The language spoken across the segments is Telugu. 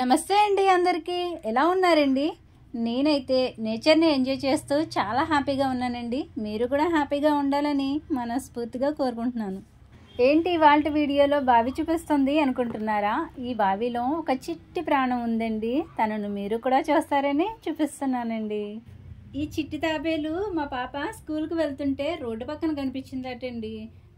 నమస్తే అండి అందరికీ ఎలా ఉన్నారండి నేనైతే నేచర్ని ఎంజాయ్ చేస్తూ చాలా హ్యాపీగా ఉన్నానండి మీరు కూడా హ్యాపీగా ఉండాలని మనస్ఫూర్తిగా కోరుకుంటున్నాను ఏంటి వాళ్ళ వీడియోలో బావి చూపిస్తుంది అనుకుంటున్నారా ఈ బావిలో ఒక చిట్టి ప్రాణం ఉందండి తనను మీరు కూడా చూస్తారని చూపిస్తున్నానండి ఈ చిట్టి తాబేలు మా పాప స్కూల్కి వెళ్తుంటే రోడ్డు పక్కన కనిపించిందటండి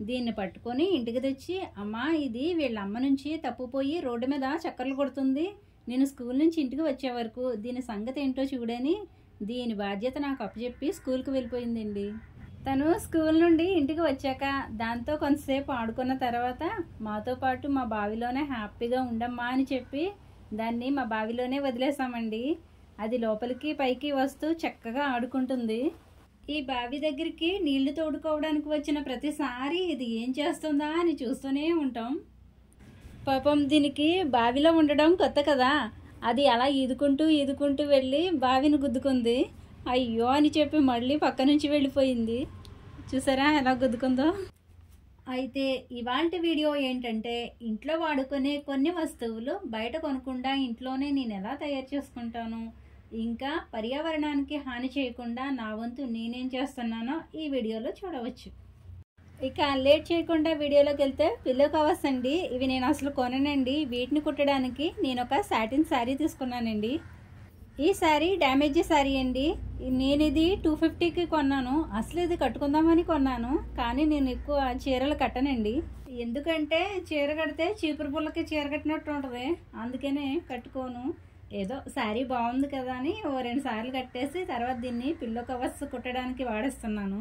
దీన్ని పట్టుకొని ఇంటికి తెచ్చి అమ్మ ఇది వీళ్ళ అమ్మ నుంచి తప్పుపోయి రోడ్డు మీద చక్కర్లు కొడుతుంది నేను స్కూల్ నుంచి ఇంటికి వచ్చే వరకు దీని సంగతి ఏంటో చూడని దీని బాధ్యత నాకు అప్పచెప్పి స్కూల్కి వెళ్ళిపోయిందండి తను స్కూల్ నుండి ఇంటికి వచ్చాక దాంతో కొంతసేపు ఆడుకున్న తర్వాత మాతో పాటు మా బావిలోనే హ్యాపీగా ఉండమ్మా అని చెప్పి దాన్ని మా బావిలోనే వదిలేసామండి అది లోపలికి పైకి వస్తూ చక్కగా ఆడుకుంటుంది ఈ బావి దగ్గరికి నీళ్లు తోడుకోవడానికి వచ్చిన ప్రతిసారి ఇది ఏం చేస్తుందా అని చూస్తూనే ఉంటాం పాపం దీనికి బావిలో ఉండడం కొత్త కదా అది అలా ఈదుకుంటూ ఈదుకుంటూ వెళ్ళి బావిని గుద్దుకుంది అయ్యో అని చెప్పి మళ్ళీ పక్క నుంచి వెళ్ళిపోయింది చూసారా ఎలా గుద్దుకుందో అయితే ఇవాళ వీడియో ఏంటంటే ఇంట్లో వాడుకునే కొన్ని వస్తువులు బయట కొనకుండా ఇంట్లోనే నేను ఎలా తయారు చేసుకుంటాను ఇంకా పర్యావరణానికి హాని చేయకుండా నా వంతు నేనేం చేస్తున్నానో ఈ వీడియోలో చూడవచ్చు ఇక లేట్ చేయకుండా వీడియోలోకి వెళ్తే పిల్లో కవర్స్ అండి ఇవి నేను అసలు కొననండి వీటిని కుట్టడానికి నేను ఒక సాటిన్ శారీ తీసుకున్నానండి ఈ శారీ డ్యామేజ్ శారీ అండి నేను ఇది టూ ఫిఫ్టీకి కొన్నాను అసలు ఇది కట్టుకుందామని కొన్నాను కానీ నేను ఎక్కువ చీరలు కట్టనండి ఎందుకంటే చీర కడితే చీపురు పుల్లకి చీర కట్టినట్టు ఉంటుంది అందుకనే కట్టుకోను ఏదో శారీ బాగుంది కదా అని ఓ రెండు సార్లు కట్టేసి తర్వాత దీన్ని పిల్లో కవర్స్ కుట్టడానికి వాడేస్తున్నాను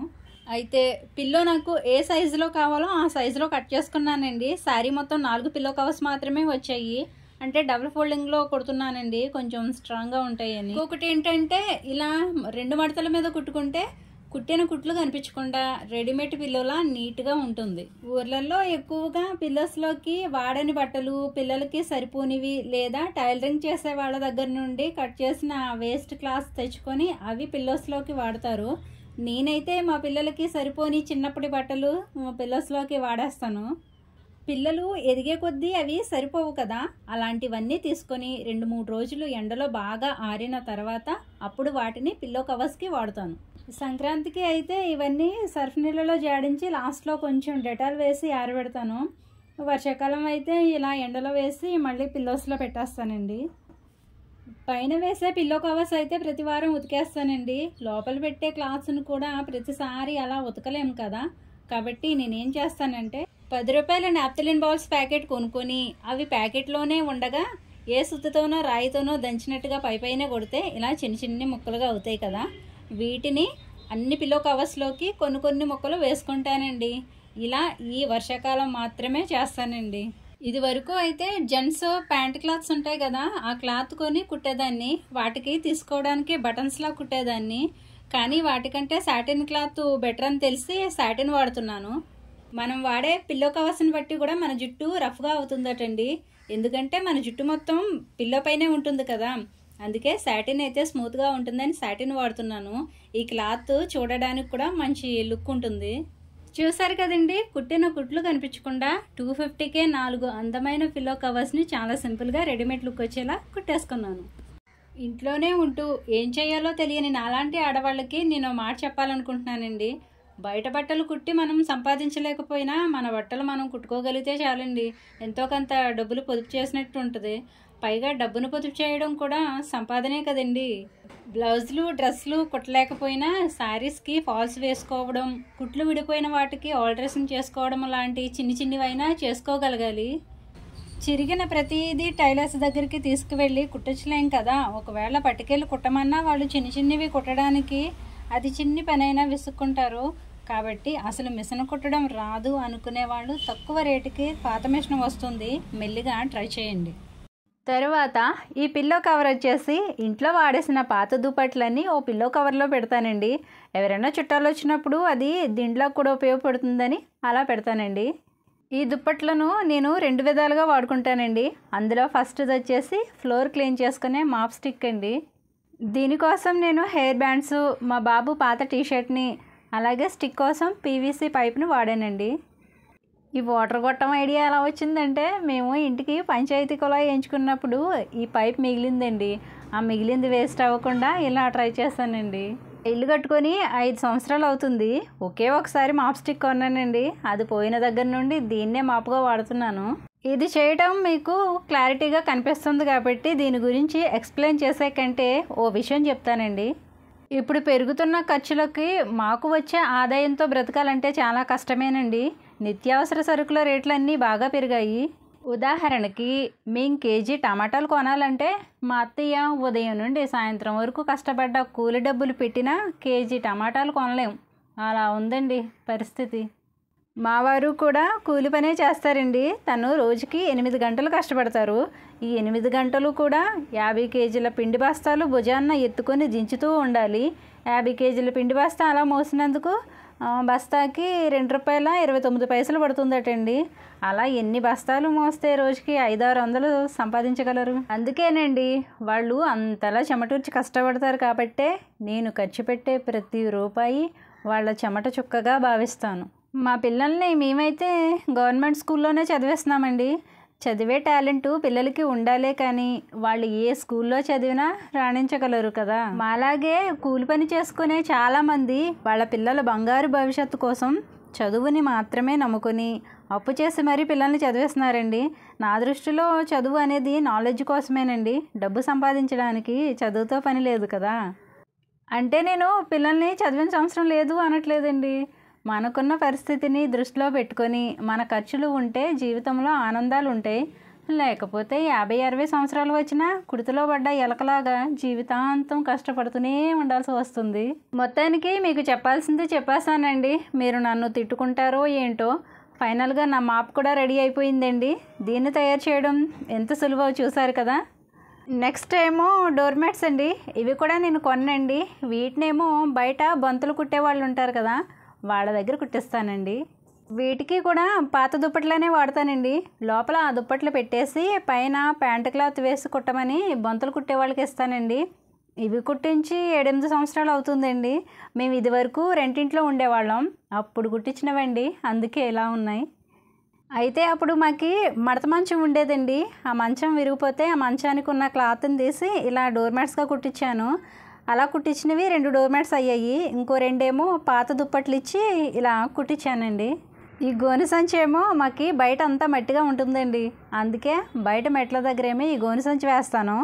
అయితే పిల్లో నాకు ఏ సైజులో కావాలో ఆ సైజులో కట్ చేసుకున్నానండి శారీ మొత్తం నాలుగు పిల్లో కవర్స్ మాత్రమే వచ్చాయి అంటే డబుల్ ఫోల్డింగ్లో కుడుతున్నానండి కొంచెం స్ట్రాంగ్గా ఉంటాయని ఇంకొకటి ఏంటంటే ఇలా రెండు మడతల మీద కుట్టుకుంటే కుట్టిన కుట్లు కనిపించకుండా రెడీమేడ్ పిల్లోలా నీట్గా ఉంటుంది ఊర్లలో ఎక్కువగా పిల్లోస్లోకి వాడని బట్టలు పిల్లలకి సరిపోనివి లేదా టైలరింగ్ చేసే వాళ్ళ దగ్గర నుండి కట్ చేసిన వేస్ట్ క్లాత్ తెచ్చుకొని అవి పిల్లోస్లోకి వాడతారు నేనైతే మా పిల్లలకి సరిపోని చిన్నప్పటి బట్టలు పిల్లోస్లోకి వాడేస్తాను పిల్లలు ఎదిగే కొద్దీ అవి సరిపోవు కదా అలాంటివన్నీ తీసుకొని రెండు మూడు రోజులు ఎండలో బాగా ఆరిన తర్వాత అప్పుడు వాటిని పిల్లో కవర్స్కి వాడుతాను సంక్రాంతికి అయితే ఇవన్నీ సర్ఫ్ నీళ్ళలో జాడించి లాస్ట్లో కొంచెం డెటాల్ వేసి ఆరబెడతాను వర్షాకాలం అయితే ఇలా ఎండలో వేసి మళ్ళీ పిల్లోస్లో పెట్టేస్తానండి పైన వేసే పిల్లో కవర్స్ అయితే ప్రతి వారం ఉతికేస్తానండి లోపల పెట్టే క్లాత్స్ను కూడా ప్రతిసారి అలా ఉతకలేము కదా కాబట్టి నేనేం చేస్తానంటే పది రూపాయల నాప్తలిన్ బాల్స్ ప్యాకెట్ కొనుక్కొని అవి ప్యాకెట్లోనే ఉండగా ఏ సుత్తుతోనో రాయితోనో దంచినట్టుగా పైన కొడితే ఇలా చిన్న చిన్న ముక్కలుగా అవుతాయి కదా వీటిని అన్ని పిల్లో కవర్స్లోకి కొన్ని కొన్ని మొక్కలు వేసుకుంటానండి ఇలా ఈ వర్షాకాలం మాత్రమే చేస్తానండి ఇది వరకు అయితే జెంట్స్ ప్యాంట్ క్లాత్స్ ఉంటాయి కదా ఆ క్లాత్ కొని కుట్టేదాన్ని వాటికి తీసుకోవడానికి బటన్స్లా కుట్టేదాన్ని కానీ వాటికంటే సాటిన్ క్లాత్ బెటర్ అని తెలిసి సాటిన్ వాడుతున్నాను మనం వాడే పిల్లో కవర్స్ని బట్టి కూడా మన జుట్టు రఫ్గా అవుతుందటండి ఎందుకంటే మన జుట్టు మొత్తం పిల్లో పైనే ఉంటుంది కదా అందుకే శాటిన్ అయితే స్మూత్గా ఉంటుందని శాటిన్ వాడుతున్నాను ఈ క్లాత్ చూడడానికి కూడా మంచి లుక్ ఉంటుంది చూసారు కదండి కుట్టిన కుట్లు కనిపించకుండా టూ ఫిఫ్టీకే నాలుగు అందమైన పిల్లో కవర్స్ని చాలా సింపుల్గా రెడీమేడ్ లుక్ వచ్చేలా కుట్టేసుకున్నాను ఇంట్లోనే ఉంటూ ఏం చేయాలో తెలియని నాలాంటి ఆడవాళ్ళకి నేను మాట చెప్పాలనుకుంటున్నానండి బయట బట్టలు కుట్టి మనం సంపాదించలేకపోయినా మన బట్టలు మనం కుట్టుకోగలిగితే చాలండి ఎంతో కొంత డబ్బులు పొదుపు చేసినట్టు ఉంటుంది పైగా డబ్బును పొదుపు చేయడం కూడా సంపాదనే కదండి బ్లౌజులు డ్రెస్సులు కుట్టలేకపోయినా శారీస్కి ఫాల్స్ వేసుకోవడం కుట్లు విడిపోయిన వాటికి ఆల్ట్రేషన్ చేసుకోవడం లాంటి చిన్ని చిన్నివైనా చేసుకోగలగాలి చిరిగిన ప్రతిదీ టైలర్స్ దగ్గరికి తీసుకువెళ్ళి కుట్టచ్చలేం కదా ఒకవేళ పట్టుకెళ్ళి కుట్టమన్నా వాళ్ళు చిన్న చిన్నవి కుట్టడానికి అది చిన్ని పనైనా విసుక్కుంటారు కాబట్టి అసలు మిషన్ కుట్టడం రాదు అనుకునే వాళ్ళు తక్కువ రేటుకి పాత మిషన్ వస్తుంది మెల్లిగా ట్రై చేయండి తరువాత ఈ పిల్లో కవర్ వచ్చేసి ఇంట్లో వాడేసిన పాత దుప్పట్లన్నీ ఓ పిల్లో కవర్లో పెడతానండి ఎవరైనా చుట్టాలు వచ్చినప్పుడు అది దీంట్లో కూడా ఉపయోగపడుతుందని అలా పెడతానండి ఈ దుప్పట్లను నేను రెండు విధాలుగా వాడుకుంటానండి అందులో ఫస్ట్ది వచ్చేసి ఫ్లోర్ క్లీన్ చేసుకునే మాప్ స్టిక్ అండి దీనికోసం నేను హెయిర్ బ్యాండ్స్ మా బాబు పాత టీషర్ట్ని అలాగే స్టిక్ కోసం పీవీసీ పైప్ని వాడానండి ఈ వాటర్ గొట్టం ఐడియా ఎలా వచ్చిందంటే మేము ఇంటికి పంచాయతీ కుళాయి ఎంచుకున్నప్పుడు ఈ పైప్ మిగిలిందండి ఆ మిగిలింది వేస్ట్ అవ్వకుండా ఇలా ట్రై చేస్తానండి ఇల్లు కట్టుకొని ఐదు సంవత్సరాలు అవుతుంది ఒకే ఒకసారి మాప్ స్టిక్ కొన్నానండి అది పోయిన దగ్గర నుండి దీన్నే మాపుగా వాడుతున్నాను ఇది చేయటం మీకు క్లారిటీగా కనిపిస్తుంది కాబట్టి దీని గురించి ఎక్స్ప్లెయిన్ చేసే కంటే ఓ విషయం చెప్తానండి ఇప్పుడు పెరుగుతున్న ఖర్చులకి మాకు వచ్చే ఆదాయంతో బ్రతకాలంటే చాలా కష్టమేనండి నిత్యావసర సరుకుల రేట్లన్నీ బాగా పెరిగాయి ఉదాహరణకి మేం కేజీ టమాటాలు కొనాలంటే మా అత్తయ్య ఉదయం నుండి సాయంత్రం వరకు కష్టపడ్డ కూలి డబ్బులు పెట్టినా కేజీ టమాటాలు కొనలేం అలా ఉందండి పరిస్థితి మా వారు కూడా కూలి పనే చేస్తారండి తను రోజుకి ఎనిమిది గంటలు కష్టపడతారు ఈ ఎనిమిది గంటలు కూడా యాభై కేజీల పిండి బస్తాలు భుజాన్న ఎత్తుకొని దించుతూ ఉండాలి యాభై కేజీల పిండి బస్తా అలా మోసినందుకు బస్తాకి రెండు రూపాయల ఇరవై తొమ్మిది పైసలు పడుతుందటండి అలా ఎన్ని బస్తాలు మోస్తే రోజుకి ఐదారు వందలు సంపాదించగలరు అందుకేనండి వాళ్ళు అంతలా చెమటూర్చి కష్టపడతారు కాబట్టే నేను ఖర్చు పెట్టే ప్రతి రూపాయి వాళ్ళ చెమట చుక్కగా భావిస్తాను మా పిల్లల్ని మేమైతే గవర్నమెంట్ స్కూల్లోనే చదివేస్తున్నామండి చదివే టాలెంట్ పిల్లలకి ఉండాలే కానీ వాళ్ళు ఏ స్కూల్లో చదివినా రాణించగలరు కదా మాలాగే కూలి పని చేసుకునే చాలామంది వాళ్ళ పిల్లల బంగారు భవిష్యత్తు కోసం చదువుని మాత్రమే నమ్ముకొని అప్పు చేసి మరీ పిల్లల్ని చదివేస్తున్నారండి నా దృష్టిలో చదువు అనేది నాలెడ్జ్ కోసమేనండి డబ్బు సంపాదించడానికి చదువుతో పని లేదు కదా అంటే నేను పిల్లల్ని చదివిన లేదు అనట్లేదండి మనకున్న పరిస్థితిని దృష్టిలో పెట్టుకొని మన ఖర్చులు ఉంటే జీవితంలో ఆనందాలు ఉంటాయి లేకపోతే యాభై అరవై సంవత్సరాలు వచ్చినా కుడితలో పడ్డ ఎలకలాగా జీవితాంతం కష్టపడుతూనే ఉండాల్సి వస్తుంది మొత్తానికి మీకు చెప్పాల్సింది చెప్పేస్తానండి మీరు నన్ను తిట్టుకుంటారో ఏంటో ఫైనల్గా నా మాప్ కూడా రెడీ అయిపోయిందండి దీన్ని తయారు చేయడం ఎంత సులువో చూసారు కదా నెక్స్ట్ ఏమో డోర్ మ్యాట్స్ అండి ఇవి కూడా నేను కొనండి వీటినేమో బయట బంతులు కుట్టే వాళ్ళు ఉంటారు కదా వాళ్ళ దగ్గర కుట్టిస్తానండి వీటికి కూడా పాత దుప్పట్లనే వాడతానండి లోపల ఆ దుప్పట్లు పెట్టేసి పైన ప్యాంట్ క్లాత్ వేసి కుట్టమని బొంతలు కుట్టే వాళ్ళకి ఇస్తానండి ఇవి కుట్టించి ఏడెనిమిది సంవత్సరాలు అవుతుందండి మేము ఇదివరకు రెంటింట్లో ఉండేవాళ్ళం అప్పుడు కుట్టించినవండి అందుకే ఇలా ఉన్నాయి అయితే అప్పుడు మాకి మడత మంచం ఉండేదండి ఆ మంచం విరిగిపోతే ఆ మంచానికి ఉన్న క్లాత్ని తీసి ఇలా డోర్ మ్యాట్స్గా కుట్టించాను అలా కుట్టించినవి రెండు డోర్మ్యాట్స్ అయ్యాయి ఇంకో రెండేమో పాత దుప్పట్లు ఇచ్చి ఇలా కుట్టించానండి ఈ గోను సంచి ఏమో మాకు బయట అంతా మట్టిగా ఉంటుందండి అందుకే బయట మెట్ల దగ్గరేమో ఈ గోను సంచి వేస్తాను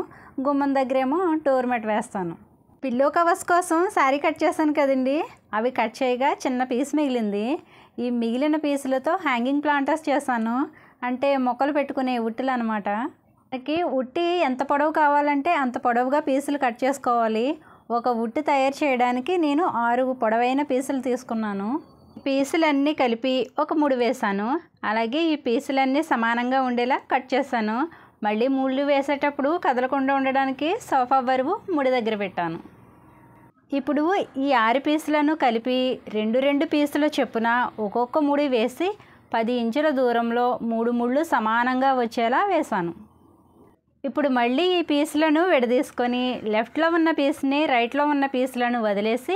గుమ్మం దగ్గరేమో డోర్ మ్యాట్ వేస్తాను పిల్లో కవర్స్ కోసం శారీ కట్ చేశాను కదండి అవి కట్ చేయగా చిన్న పీస్ మిగిలింది ఈ మిగిలిన పీసులతో హ్యాంగింగ్ ప్లాంటర్స్ చేశాను అంటే మొక్కలు పెట్టుకునే ఉట్టులు అనమాట మనకి ఉట్టి ఎంత పొడవు కావాలంటే అంత పొడవుగా పీసులు కట్ చేసుకోవాలి ఒక వుట్టు తయారు చేయడానికి నేను ఆరు పొడవైన పీసులు తీసుకున్నాను పీసులన్నీ కలిపి ఒక మూడు వేశాను అలాగే ఈ పీసులన్నీ సమానంగా ఉండేలా కట్ చేశాను మళ్ళీ ముళ్ళు వేసేటప్పుడు కదలకుండా ఉండడానికి సోఫా బరువు ముడి దగ్గర పెట్టాను ఇప్పుడు ఈ ఆరు పీసులను కలిపి రెండు రెండు పీసులు చెప్పున ఒక్కొక్క ముడి వేసి పది ఇంచుల దూరంలో మూడు ముళ్ళు సమానంగా వచ్చేలా వేశాను ఇప్పుడు మళ్ళీ ఈ పీసులను విడదీసుకొని లెఫ్ట్లో ఉన్న పీస్ని రైట్లో ఉన్న పీసులను వదిలేసి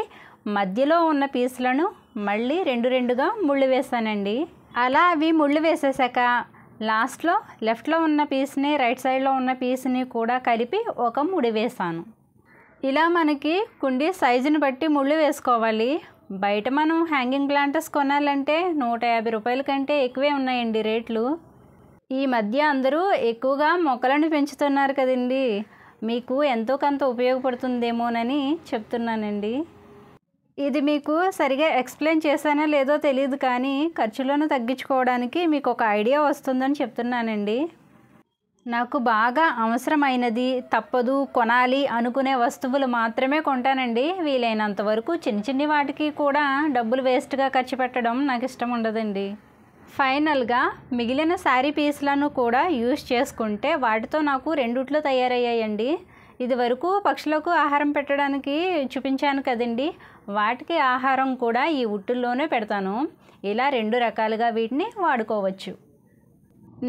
మధ్యలో ఉన్న పీసులను మళ్ళీ రెండు రెండుగా ముళ్ళు వేసానండి అలా అవి ముళ్ళు వేసేసాక లాస్ట్లో లెఫ్ట్లో ఉన్న పీస్ని రైట్ సైడ్లో ఉన్న పీస్ని కూడా కలిపి ఒక ముడి వేసాను ఇలా మనకి కుండీ సైజుని బట్టి ముళ్ళు వేసుకోవాలి బయట మనం హ్యాంగింగ్ ప్లాంటర్స్ కొనాలంటే నూట యాభై రూపాయల కంటే ఎక్కువే ఉన్నాయండి రేట్లు ఈ మధ్య అందరూ ఎక్కువగా మొక్కలను పెంచుతున్నారు కదండి మీకు ఎంతో కొంత ఉపయోగపడుతుందేమోనని చెప్తున్నానండి ఇది మీకు సరిగా ఎక్స్ప్లెయిన్ చేశానో లేదో తెలియదు కానీ ఖర్చులను తగ్గించుకోవడానికి మీకు ఒక ఐడియా వస్తుందని చెప్తున్నానండి నాకు బాగా అవసరమైనది తప్పదు కొనాలి అనుకునే వస్తువులు మాత్రమే కొంటానండి వీలైనంత వరకు చిన్న చిన్ని వాటికి కూడా డబ్బులు వేస్ట్గా ఖర్చు పెట్టడం నాకు ఇష్టం ఉండదండి ఫైనల్గా మిగిలిన శారీ పీస్లను కూడా యూస్ చేసుకుంటే వాటితో నాకు రెండుట్లు తయారయ్యాయండి ఇది వరకు పక్షులకు ఆహారం పెట్టడానికి చూపించాను కదండి వాటికి ఆహారం కూడా ఈ ఉట్టుల్లోనే పెడతాను ఇలా రెండు రకాలుగా వీటిని వాడుకోవచ్చు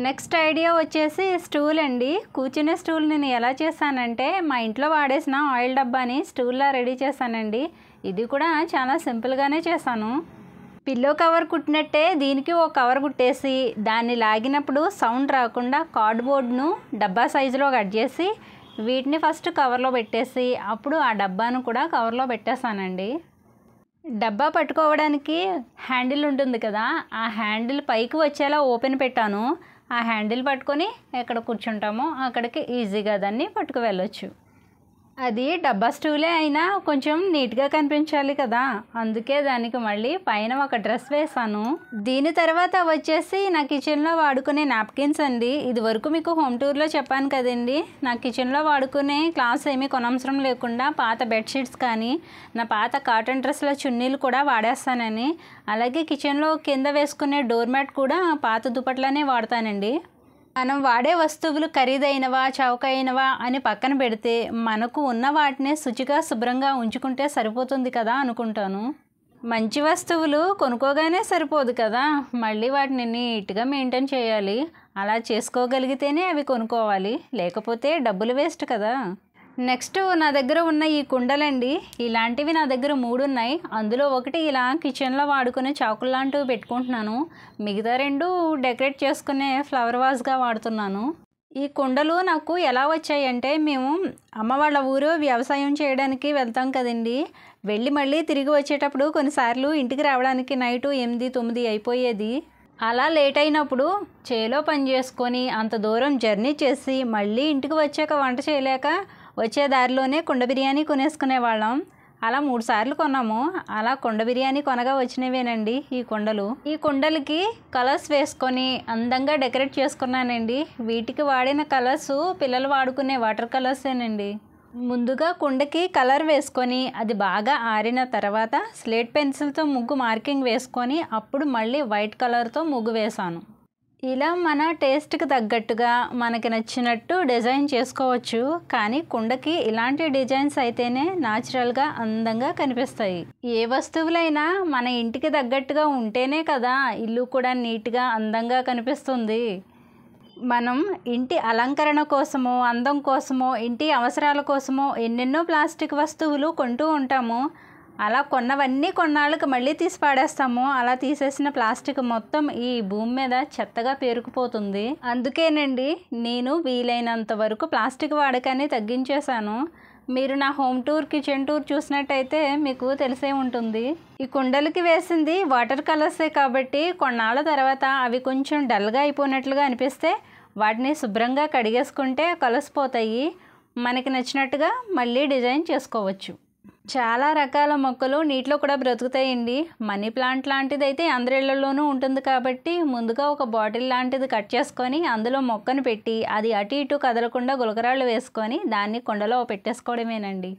నెక్స్ట్ ఐడియా వచ్చేసి స్టూల్ అండి కూర్చునే స్టూల్ నేను ఎలా చేశానంటే మా ఇంట్లో వాడేసిన ఆయిల్ డబ్బాని స్టూల్లా రెడీ చేశానండి ఇది కూడా చాలా సింపుల్గానే చేశాను పిల్లో కవర్ కుట్టినట్టే దీనికి ఓ కవర్ కుట్టేసి దాన్ని లాగినప్పుడు సౌండ్ రాకుండా కార్డ్బోర్డ్ను డబ్బా సైజులో కట్ చేసి వీటిని ఫస్ట్ కవర్లో పెట్టేసి అప్పుడు ఆ డబ్బాను కూడా కవర్లో పెట్టేశానండి డబ్బా పట్టుకోవడానికి హ్యాండిల్ ఉంటుంది కదా ఆ హ్యాండిల్ పైకి వచ్చేలా ఓపెన్ పెట్టాను ఆ హ్యాండిల్ పట్టుకొని ఎక్కడ కూర్చుంటామో అక్కడికి ఈజీగా దాన్ని పట్టుకు వెళ్ళొచ్చు అది డబ్బా స్టూలే అయినా కొంచెం నీట్గా కనిపించాలి కదా అందుకే దానికి మళ్ళీ పైన ఒక డ్రెస్ వేసాను దీని తర్వాత వచ్చేసి నా కిచెన్లో వాడుకునే నాప్కిన్స్ అండి ఇది వరకు మీకు హోమ్ టూర్లో చెప్పాను కదండి నా కిచెన్లో వాడుకునే క్లాస్ ఏమీ కొనవసరం లేకుండా పాత బెడ్షీట్స్ కానీ నా పాత కాటన్ డ్రెస్ల చున్నీలు కూడా వాడేస్తానని అలాగే కిచెన్లో కింద వేసుకునే డోర్ మ్యాట్ కూడా పాత దుప్పట్లనే వాడతానండి మనం వాడే వస్తువులు ఖరీదైనవా చౌకైనవా అని పక్కన పెడితే మనకు ఉన్న వాటినే శుచిగా శుభ్రంగా ఉంచుకుంటే సరిపోతుంది కదా అనుకుంటాను మంచి వస్తువులు కొనుక్కోగానే సరిపోదు కదా మళ్ళీ వాటిని నీట్గా మెయింటైన్ చేయాలి అలా చేసుకోగలిగితేనే అవి కొనుక్కోవాలి లేకపోతే డబ్బులు వేస్ట్ కదా నెక్స్ట్ నా దగ్గర ఉన్న ఈ కుండలండి ఇలాంటివి నా దగ్గర మూడు ఉన్నాయి అందులో ఒకటి ఇలా కిచెన్లో వాడుకునే చాకులు లాంటివి పెట్టుకుంటున్నాను మిగతా రెండు డెకరేట్ చేసుకునే ఫ్లవర్ వాజ్గా వాడుతున్నాను ఈ కుండలు నాకు ఎలా వచ్చాయంటే మేము అమ్మ వాళ్ళ ఊరు వ్యవసాయం చేయడానికి వెళ్తాం కదండి వెళ్ళి మళ్ళీ తిరిగి వచ్చేటప్పుడు కొన్నిసార్లు ఇంటికి రావడానికి నైటు ఎనిమిది తొమ్మిది అయిపోయేది అలా లేట్ అయినప్పుడు చేలో పని చేసుకొని అంత దూరం జర్నీ చేసి మళ్ళీ ఇంటికి వచ్చాక వంట చేయలేక వచ్చే దారిలోనే కుండ బిర్యానీ కొనేసుకునేవాళ్ళం అలా మూడు సార్లు కొన్నాము అలా కుండ బిర్యానీ కొనగా వచ్చినవేనండి ఈ కుండలు ఈ కుండలకి కలర్స్ వేసుకొని అందంగా డెకరేట్ చేసుకున్నానండి వీటికి వాడిన కలర్స్ పిల్లలు వాడుకునే వాటర్ కలర్సేనండి ముందుగా కుండకి కలర్ వేసుకొని అది బాగా ఆరిన తర్వాత స్లేట్ పెన్సిల్తో ముగ్గు మార్కింగ్ వేసుకొని అప్పుడు మళ్ళీ వైట్ కలర్తో ముగ్గు వేశాను ఇలా మన టేస్ట్కి తగ్గట్టుగా మనకి నచ్చినట్టు డిజైన్ చేసుకోవచ్చు కానీ కుండకి ఇలాంటి డిజైన్స్ అయితేనే న్యాచురల్గా అందంగా కనిపిస్తాయి ఏ వస్తువులైనా మన ఇంటికి తగ్గట్టుగా ఉంటేనే కదా ఇల్లు కూడా నీట్గా అందంగా కనిపిస్తుంది మనం ఇంటి అలంకరణ కోసమో అందం కోసమో ఇంటి అవసరాల కోసమో ఎన్నెన్నో ప్లాస్టిక్ వస్తువులు కొంటూ ఉంటాము అలా కొన్నవన్నీ కొన్నాళ్ళకి మళ్ళీ తీసి పాడేస్తాము అలా తీసేసిన ప్లాస్టిక్ మొత్తం ఈ భూమి మీద చెత్తగా పేరుకుపోతుంది అందుకేనండి నేను వీలైనంత వరకు ప్లాస్టిక్ వాడకాన్ని తగ్గించేశాను మీరు నా హోమ్ టూర్ కిచెన్ టూర్ చూసినట్టయితే మీకు తెలిసే ఉంటుంది ఈ కుండలకి వేసింది వాటర్ కలర్సే కాబట్టి కొన్నాళ్ళ తర్వాత అవి కొంచెం డల్గా అయిపోయినట్లుగా అనిపిస్తే వాటిని శుభ్రంగా కడిగేసుకుంటే కలిసిపోతాయి మనకి నచ్చినట్టుగా మళ్ళీ డిజైన్ చేసుకోవచ్చు చాలా రకాల మొక్కలు నీటిలో కూడా బ్రతుకుతాయండి మనీ ప్లాంట్ లాంటిది అయితే అందరిళ్లలోనూ ఉంటుంది కాబట్టి ముందుగా ఒక బాటిల్ లాంటిది కట్ చేసుకొని అందులో మొక్కను పెట్టి అది అటు ఇటు కదలకుండా గులకరాళ్ళు వేసుకొని దాన్ని కుండలో పెట్టేసుకోవడమేనండి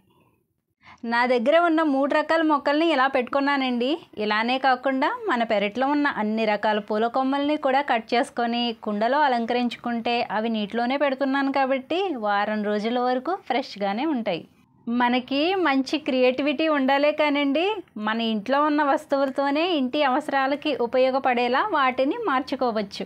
నా దగ్గర ఉన్న మూడు రకాల మొక్కల్ని ఇలా పెట్టుకున్నానండి ఇలానే కాకుండా మన పెరట్లో ఉన్న అన్ని రకాల పూల కొమ్మల్ని కూడా కట్ చేసుకొని కుండలో అలంకరించుకుంటే అవి నీటిలోనే పెడుతున్నాను కాబట్టి వారం రోజుల వరకు ఫ్రెష్గానే ఉంటాయి మనకి మంచి క్రియేటివిటీ ఉండాలే కానండి మన ఇంట్లో ఉన్న వస్తువులతోనే ఇంటి అవసరాలకి ఉపయోగపడేలా వాటిని మార్చుకోవచ్చు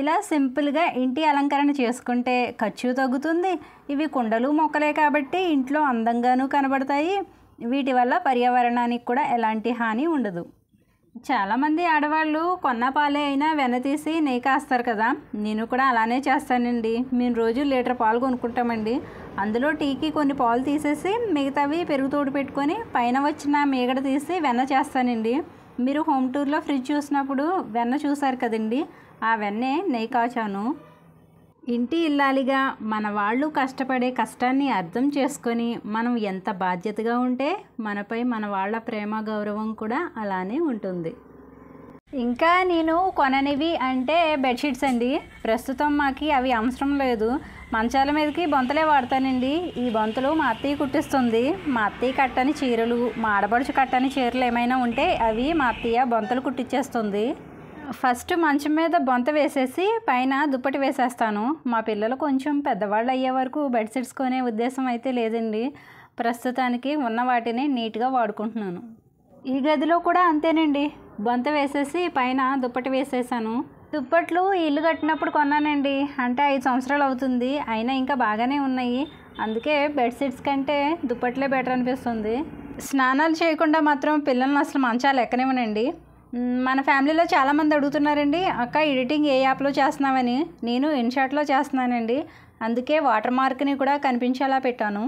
ఇలా సింపుల్గా ఇంటి అలంకరణ చేసుకుంటే ఖర్చు తగ్గుతుంది ఇవి కుండలు మొక్కలే కాబట్టి ఇంట్లో అందంగానూ కనబడతాయి వీటి వల్ల పర్యావరణానికి కూడా ఎలాంటి హాని ఉండదు చాలామంది ఆడవాళ్ళు కొన్న పాలే అయినా వెనతీసి నెయ్యి కాస్తారు కదా నేను కూడా అలానే చేస్తానండి మేము రోజు లీటర్ పాలు కొనుక్కుంటామండి అందులో టీకి కొన్ని పాలు తీసేసి మిగతావి పెరుగు తోడు పెట్టుకొని పైన వచ్చిన మీగడ తీసి వెన్న చేస్తానండి మీరు హోమ్ టూర్లో ఫ్రిడ్జ్ చూసినప్పుడు వెన్న చూసారు కదండి ఆ వెన్నే నెయ్యి కాచాను ఇంటి ఇల్లాలిగా మన వాళ్ళు కష్టపడే కష్టాన్ని అర్థం చేసుకొని మనం ఎంత బాధ్యతగా ఉంటే మనపై మన వాళ్ళ ప్రేమ గౌరవం కూడా అలానే ఉంటుంది ఇంకా నేను కొననివి అంటే బెడ్షీట్స్ అండి ప్రస్తుతం మాకు అవి అవసరం లేదు మంచాల మీదకి బొంతలే వాడతానండి ఈ బొంతలు మా అత్తయ్య కుట్టిస్తుంది మా అత్తయ్య కట్టని చీరలు మా ఆడబడుచు కట్టని చీరలు ఏమైనా ఉంటే అవి మా అత్తయ్య బొంతలు కుట్టించేస్తుంది ఫస్ట్ మంచం మీద బొంత వేసేసి పైన దుప్పటి వేసేస్తాను మా పిల్లలు కొంచెం పెద్దవాళ్ళు అయ్యే వరకు బెడ్షీట్స్ కొనే ఉద్దేశం అయితే లేదండి ప్రస్తుతానికి ఉన్న వాటిని నీట్గా వాడుకుంటున్నాను ఈ గదిలో కూడా అంతేనండి బొంత వేసేసి పైన దుప్పటి వేసేసాను దుప్పట్లు ఇల్లు కట్టినప్పుడు కొన్నానండి అంటే ఐదు సంవత్సరాలు అవుతుంది అయినా ఇంకా బాగానే ఉన్నాయి అందుకే బెడ్షీట్స్ కంటే దుప్పట్లే బెటర్ అనిపిస్తుంది స్నానాలు చేయకుండా మాత్రం పిల్లల్ని అసలు మంచాలు ఎక్కనివ్వనండి మన ఫ్యామిలీలో చాలామంది అడుగుతున్నారండి అక్క ఎడిటింగ్ ఏ యాప్లో చేస్తున్నామని నేను ఇన్షాట్లో చేస్తున్నానండి అందుకే వాటర్ మార్క్ని కూడా కనిపించేలా పెట్టాను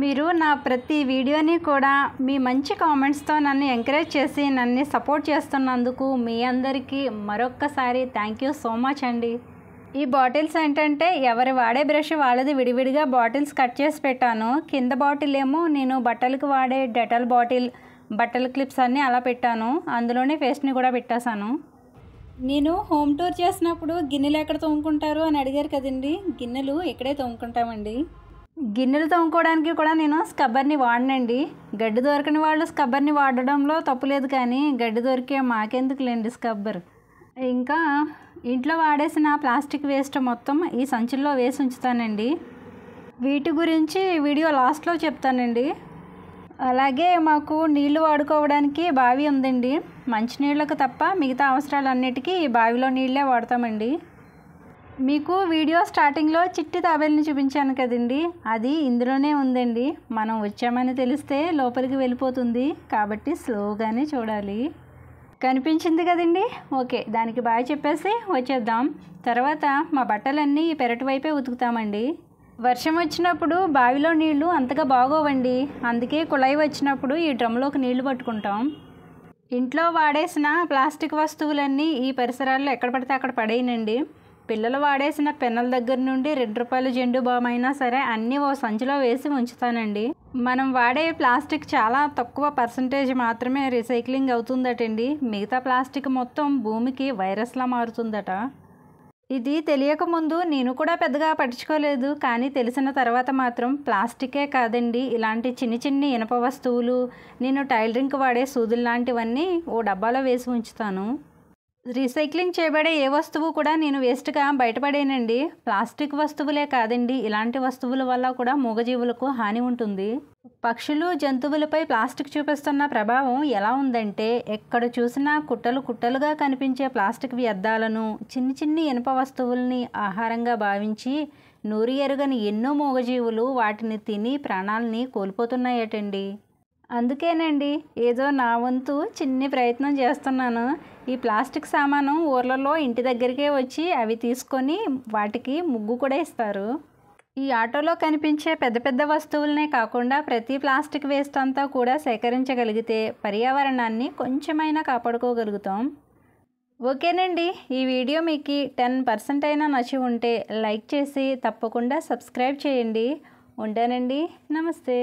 మీరు నా ప్రతి వీడియోని కూడా మీ మంచి కామెంట్స్తో నన్ను ఎంకరేజ్ చేసి నన్ను సపోర్ట్ చేస్తున్నందుకు మీ అందరికీ మరొక్కసారి థ్యాంక్ యూ సో మచ్ అండి ఈ బాటిల్స్ ఏంటంటే ఎవరి వాడే బ్రష్ వాళ్ళది విడివిడిగా బాటిల్స్ కట్ చేసి పెట్టాను కింద బాటిల్ ఏమో నేను బట్టలకు వాడే డెటాల్ బాటిల్ బట్టల క్లిప్స్ అన్నీ అలా పెట్టాను అందులోనే ఫేస్ని కూడా పెట్టేశాను నేను హోమ్ టూర్ చేసినప్పుడు గిన్నెలు ఎక్కడ తోముకుంటారు అని అడిగారు కదండి గిన్నెలు ఇక్కడే తోముకుంటామండి గిన్నెలు తోముకోవడానికి కూడా నేను స్కబ్బర్ని వాడనండి గడ్డి దొరకని వాళ్ళు స్కబ్బర్ని వాడడంలో తప్పులేదు కానీ గడ్డి దొరికే మాకెందుకు లేండి స్కబ్బర్ ఇంకా ఇంట్లో వాడేసిన ప్లాస్టిక్ వేస్ట్ మొత్తం ఈ సంచుల్లో వేసి ఉంచుతానండి వీటి గురించి వీడియో లాస్ట్లో చెప్తానండి అలాగే మాకు నీళ్లు వాడుకోవడానికి బావి ఉందండి మంచినీళ్ళకు తప్ప మిగతా అవసరాలన్నిటికీ ఈ బావిలో నీళ్ళే వాడతామండి మీకు వీడియో స్టార్టింగ్లో చిట్టి తాబేల్ని చూపించాను కదండి అది ఇందులోనే ఉందండి మనం వచ్చామని తెలిస్తే లోపలికి వెళ్ళిపోతుంది కాబట్టి స్లోగానే చూడాలి కనిపించింది కదండి ఓకే దానికి బాగా చెప్పేసి వచ్చేద్దాం తర్వాత మా బట్టలన్నీ పెరటి వైపే ఉతుకుతామండి వర్షం వచ్చినప్పుడు బావిలో నీళ్లు అంతగా బాగోవండి అందుకే కుళాయి వచ్చినప్పుడు ఈ డ్రమ్లోకి నీళ్లు పట్టుకుంటాం ఇంట్లో వాడేసిన ప్లాస్టిక్ వస్తువులన్నీ ఈ పరిసరాల్లో ఎక్కడ పడితే అక్కడ పడేయనండి పిల్లలు వాడేసిన పెన్నల దగ్గర నుండి రెండు రూపాయల జెండు బామైనా సరే అన్నీ ఓ సంచిలో వేసి ఉంచుతానండి మనం వాడే ప్లాస్టిక్ చాలా తక్కువ పర్సంటేజ్ మాత్రమే రీసైక్లింగ్ అవుతుందటండి మిగతా ప్లాస్టిక్ మొత్తం భూమికి వైరస్లా మారుతుందట ఇది తెలియకముందు నేను కూడా పెద్దగా పట్టించుకోలేదు కానీ తెలిసిన తర్వాత మాత్రం ప్లాస్టికే కాదండి ఇలాంటి చిన్ని చిన్ని ఇనప వస్తువులు నేను టైలరింగ్ వాడే సూదులు లాంటివన్నీ ఓ డబ్బాలో వేసి ఉంచుతాను రీసైక్లింగ్ చేయబడే ఏ వస్తువు కూడా నేను వేస్ట్గా బయటపడేనండి ప్లాస్టిక్ వస్తువులే కాదండి ఇలాంటి వస్తువుల వల్ల కూడా మూగజీవులకు హాని ఉంటుంది పక్షులు జంతువులపై ప్లాస్టిక్ చూపిస్తున్న ప్రభావం ఎలా ఉందంటే ఎక్కడ చూసినా కుట్టలు కుట్టలుగా కనిపించే ప్లాస్టిక్ వ్యర్థాలను చిన్ని చిన్ని ఇనుప వస్తువుల్ని ఆహారంగా భావించి నూరి ఎరుగని ఎన్నో మూగజీవులు వాటిని తిని ప్రాణాలని కోల్పోతున్నాయటండి అందుకేనండి ఏదో నా వంతు చిన్ని ప్రయత్నం చేస్తున్నాను ఈ ప్లాస్టిక్ సామాను ఊర్లలో ఇంటి దగ్గరికే వచ్చి అవి తీసుకొని వాటికి ముగ్గు కూడా ఇస్తారు ఈ ఆటోలో కనిపించే పెద్ద పెద్ద వస్తువులనే కాకుండా ప్రతి ప్లాస్టిక్ వేస్ట్ అంతా కూడా సేకరించగలిగితే పర్యావరణాన్ని కొంచెమైనా కాపాడుకోగలుగుతాం ఓకేనండి ఈ వీడియో మీకు టెన్ పర్సెంట్ అయినా నచ్చి ఉంటే లైక్ చేసి తప్పకుండా సబ్స్క్రైబ్ చేయండి ఉంటానండి నమస్తే